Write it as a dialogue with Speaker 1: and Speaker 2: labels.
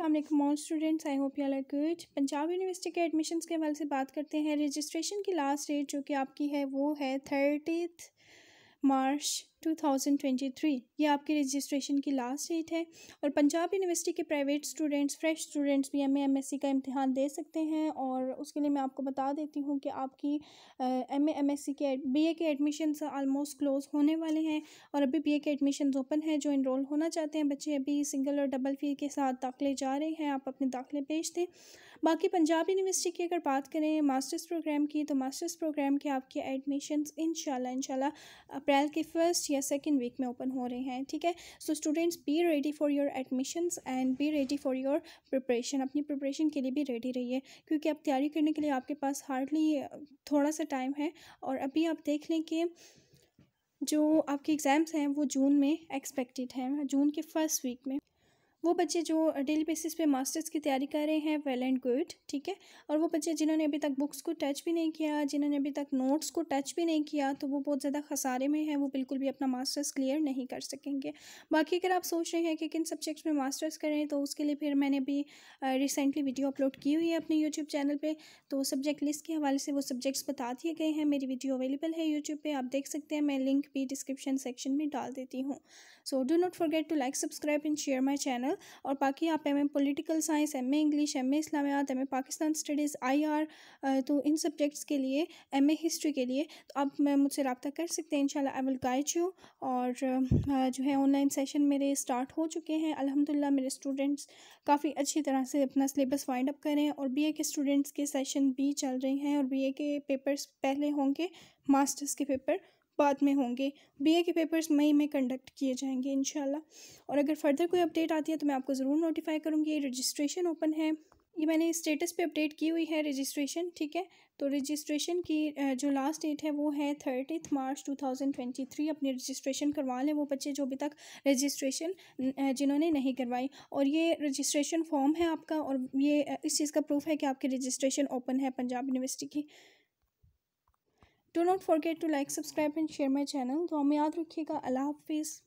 Speaker 1: अल्लाम मॉल students I hope you're good Punjab university के एडमिशन्स के हवाले से बात करते हैं रजिस्ट्रेशन की लास्ट डेट जो कि आपकी है वो है थर्टीथ मार्च 2023 ये आपकी रजिस्ट्रेशन की लास्ट डेट है और पंजाब यूनिवर्सिटी के प्राइवेट स्टूडेंट्स फ्रेश स्टूडेंट्स भी एम एम का इम्तहान दे सकते हैं और उसके लिए मैं आपको बता देती हूँ कि आपकी एम एम एस के बी के एडमिशन आलमोस्ट क्लोज होने वाले हैं और अभी बी के एडमिशन ओपन है जो इनरोल होना चाहते हैं बच्चे अभी सिंगल और डबल फी के साथ दाखिले जा रहे हैं आप अपने दाखिले भेज दें बाकी पंजाब यूनिवर्सिटी की अगर बात करें मास्टर्स प्रोग्राम की तो मास्टर्स प्रोग्राम के आपके एडमिशन इन शाला अप्रैल के फर्स्ट या सेकेंड वीक में ओपन हो रहे हैं ठीक है so students be ready for your admissions and be ready for your preparation अपनी प्रिपरेशन के लिए भी रेडी रहिए क्योंकि अब तैयारी करने के लिए आपके पास हार्डली थोड़ा सा टाइम है और अभी आप देख लें कि जो आपके एग्ज़ाम्स हैं वो जून में एक्सपेक्टेड हैं जून के फर्स्ट वीक में वो बच्चे जो डेली बेसिस पे मास्टर्स की तैयारी कर रहे हैं वेल एंड गुड ठीक है और वो बच्चे जिन्होंने अभी तक बुक्स को टच भी नहीं किया जिन्होंने अभी तक नोट्स को टच भी नहीं किया तो वो बहुत ज़्यादा खसारे में है वो बिल्कुल भी अपना मास्टर्स क्लियर नहीं कर सकेंगे बाकी अगर आप सोच रहे हैं कि किन सब्जेक्ट्स में मास्टर्स करें तो उसके लिए फिर मैंने अभी रिसेंटली वीडियो अपलोड की हुई है अपने यूट्यूब चैनल पर तो सब्जेक्ट लिस्ट के हवाले से वो सब्जेक्ट्स बता दिए गए हैं मेरी वीडियो अवेलेबल है यूट्यूब पर आप देख सकते हैं मैं लिंक भी डिस्क्रिप्शन सेक्शन में डाल देती हूँ so do not forget to like subscribe and share my channel general और बाकी आप M A political science M A English M A इस्लामियात M A Pakistan studies I R तो इन सब्जेक्ट्स के लिए एम ए हिस्ट्री के लिए तो आप मुझसे रबता कर सकते हैं इन आई विल गाइड यू और जो है ऑनलाइन सेशन मेरे स्टार्ट हो चुके हैं अलहमदिल्ला मेरे स्टूडेंट्स काफ़ी अच्छी तरह से अपना सिलेबस वाइंड अप करें और बी ए के स्टूडेंट्स के सेशन भी चल रहे हैं और बी ए के पेपर्स पहले होंगे मास्टर्स के पेपर बाद में होंगे बीए के पेपर्स मई में कंडक्ट किए जाएंगे इन और अगर फर्दर कोई अपडेट आती है तो मैं आपको ज़रूर नोटिफाई करूँगी रजिस्ट्रेशन ओपन है ये मैंने स्टेटस पे अपडेट की हुई है रजिस्ट्रेशन ठीक है तो रजिस्ट्रेशन की जो लास्ट डेट है वो है थर्टीथ मार्च 2023 अपनी रजिस्ट्रेशन करवा लें वो बच्चे जो अभी तक रजिस्ट्रेशन जिन्होंने नहीं करवाई और ये रजिस्ट्रेशन फॉर्म है आपका और ये इस चीज़ का प्रूफ है कि आपकी रजिस्ट्रेशन ओपन है पंजाब यूनिवर्सिटी की do not forget to like subscribe and share my channel तो हमें याद रखिएगा अल्लाह हाफिज़